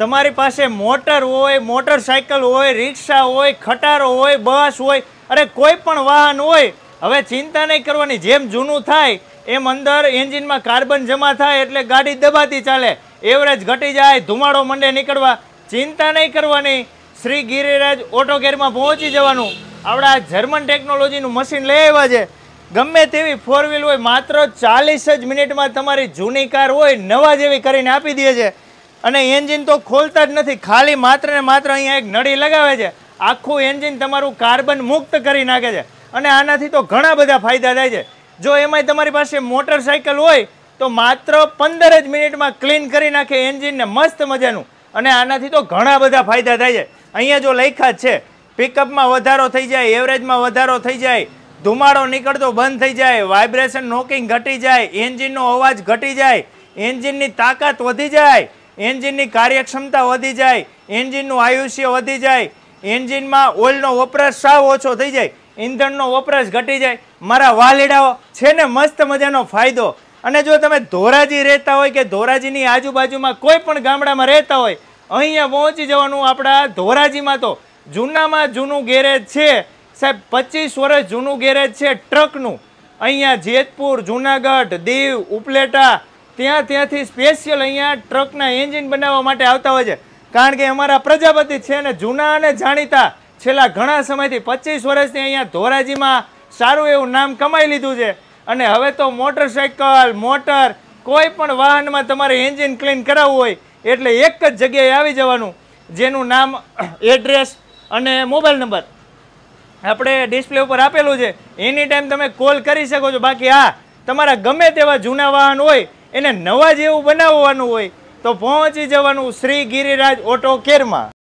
તમારી પાસે મોટર હોય મોટરસાઇકલ હોય રિક્ષા હોય ખટારો હોય બસ હોય અરે કોઈ પણ વાહન હોય હવે ચિંતા નહીં કરવાની જેમ જૂનું થાય એમ અંદર એન્જિનમાં કાર્બન જમા થાય એટલે ગાડી દબાતી ચાલે એવરેજ ઘટી જાય ધુમાડો મંડે નીકળવા ચિંતા નહીં કરવાની શ્રી ગિરિરાજ ઓટો ગેરમાં પહોંચી જવાનું આપણા આ જર્મન ટેકનોલોજીનું મશીન લઈ આવ્યા છે ગમે તેવી ફોર વ્હીલ હોય માત્ર ચાલીસ જ મિનિટમાં તમારી જૂની કાર હોય નવા જેવી કરીને આપી દે છે અને એન્જિન તો ખોલતા જ નથી ખાલી માત્ર ને માત્ર અહીંયા એક નળી લગાવે છે આખું એન્જિન તમારું કાર્બન મુક્ત કરી નાખે છે અને આનાથી તો ઘણા બધા ફાયદા થાય છે જો એમાંય તમારી પાસે મોટરસાઇકલ હોય તો માત્ર પંદર જ મિનિટમાં ક્લીન કરી નાખે એન્જિનને મસ્ત મજાનું અને આનાથી તો ઘણા બધા ફાયદા થાય છે અહીંયા જો લખ્યા છે પિકઅપમાં વધારો થઈ જાય એવરેજમાં વધારો થઈ જાય ધુમાડો નીકળતો બંધ થઈ જાય વાઇબ્રેશન નોકિંગ ઘટી જાય એન્જિનનો અવાજ ઘટી જાય એન્જિનની તાકાત વધી જાય એન્જિનની કાર્યક્ષમતા વધી જાય એન્જિનનું આયુષ્ય વધી જાય એન્જિનમાં ઓઇલનો વપરાશ સાવ ઓછો થઈ જાય ઇંધણનો વપરાશ ઘટી જાય મારા વાલેડાઓ છે ને મસ્ત મજાનો ફાયદો અને જો તમે ધોરાજી રહેતા હોય કે ધોરાજીની આજુબાજુમાં કોઈ પણ ગામડામાં રહેતા હોય અહીંયા પહોંચી જવાનું આપણા ધોરાજીમાં તો જૂનામાં જૂનું ગેરેજ છે સાહેબ પચીસ વર્ષ જૂનું ગેરેજ છે ટ્રકનું અહીંયા જેતપુર જુનાગઢ દીવ ઉપલેટા ત્યાં ત્યાંથી સ્પેશિયલ અહીંયા ટ્રકના એન્જિન બનાવવા માટે આવતા હોય છે કારણ કે અમારા પ્રજાપતિ છે અને જૂના અને જાણીતા છેલ્લા ઘણા સમયથી પચીસ વર્ષથી અહીંયા ધોરાજીમાં સારું એવું નામ કમાઈ લીધું છે અને હવે તો મોટરસાઇકલ મોટર કોઈ પણ વાહનમાં તમારે એન્જિન ક્લીન કરાવવું હોય એટલે એક જ જગ્યાએ આવી જવાનું જેનું નામ એડ્રેસ અને મોબાઈલ નંબર આપણે ડિસ્પ્લે ઉપર આપેલું છે એની ટાઈમ તમે કોલ કરી શકો છો બાકી હા તમારા ગમે તેવા જૂના વાહન હોય એને નવા જેવું બનાવવાનું હોય તો પહોંચી જવાનું શ્રી ગિરિરાજ ઓટો કેરમાં